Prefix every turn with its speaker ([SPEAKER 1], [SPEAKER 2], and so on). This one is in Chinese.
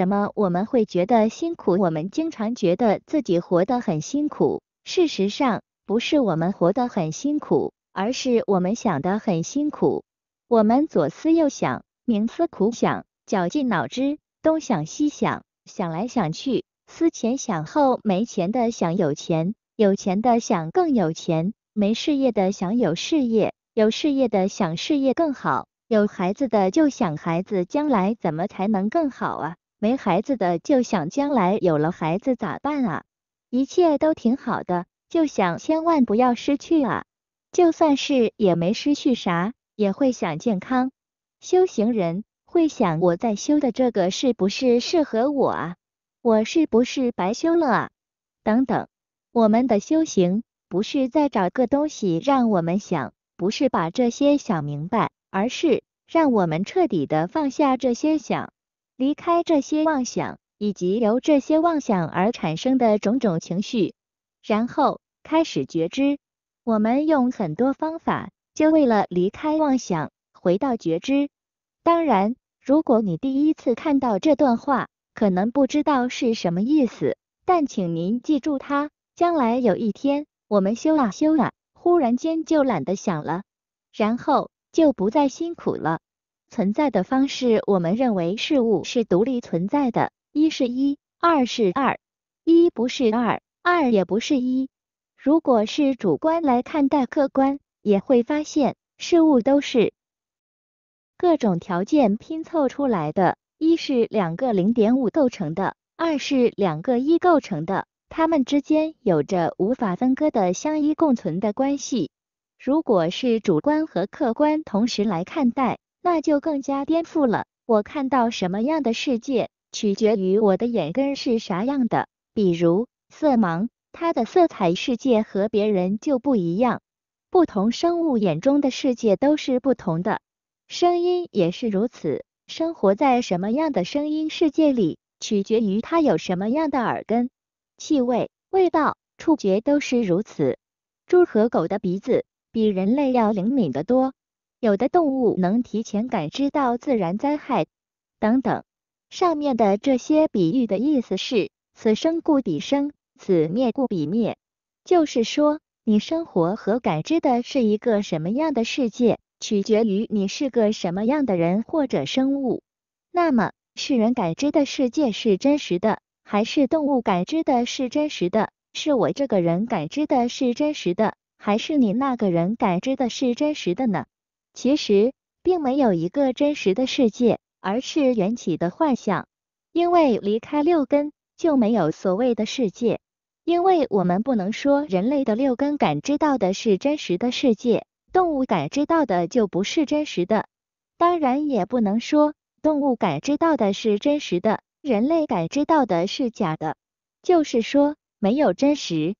[SPEAKER 1] 什么？我们会觉得辛苦。我们经常觉得自己活得很辛苦。事实上，不是我们活得很辛苦，而是我们想得很辛苦。我们左思右想，冥思苦想，绞尽脑汁，东想西想，想来想去，思前想后，没钱的想有钱，有钱的想更有钱，没事业的想有事业，有事业的想事业更好，有孩子的就想孩子将来怎么才能更好啊！没孩子的就想将来有了孩子咋办啊？一切都挺好的，就想千万不要失去啊！就算是也没失去啥，也会想健康。修行人会想我在修的这个是不是适合我啊？我是不是白修了啊？等等，我们的修行不是在找个东西让我们想，不是把这些想明白，而是让我们彻底的放下这些想。离开这些妄想，以及由这些妄想而产生的种种情绪，然后开始觉知。我们用很多方法，就为了离开妄想，回到觉知。当然，如果你第一次看到这段话，可能不知道是什么意思，但请您记住它。将来有一天，我们修啊修啊，忽然间就懒得想了，然后就不再辛苦了。存在的方式，我们认为事物是独立存在的，一是一，二是二，一不是二，二也不是一。如果是主观来看待客观，也会发现事物都是各种条件拼凑出来的，一是两个零点五构成的，二是两个一构成的，它们之间有着无法分割的相依共存的关系。如果是主观和客观同时来看待，那就更加颠覆了。我看到什么样的世界，取决于我的眼根是啥样的。比如色盲，他的色彩世界和别人就不一样。不同生物眼中的世界都是不同的。声音也是如此，生活在什么样的声音世界里，取决于他有什么样的耳根。气味、味道、触觉都是如此。猪和狗的鼻子比人类要灵敏得多。有的动物能提前感知到自然灾害等等。上面的这些比喻的意思是，此生故彼生，此灭故彼灭。就是说，你生活和感知的是一个什么样的世界，取决于你是个什么样的人或者生物。那么，是人感知的世界是真实的，还是动物感知的是真实的？是我这个人感知的是真实的，还是你那个人感知的是真实的呢？其实，并没有一个真实的世界，而是缘起的幻象。因为离开六根，就没有所谓的世界。因为我们不能说人类的六根感知到的是真实的世界，动物感知到的就不是真实的。当然，也不能说动物感知到的是真实的，人类感知到的是假的。就是说，没有真实。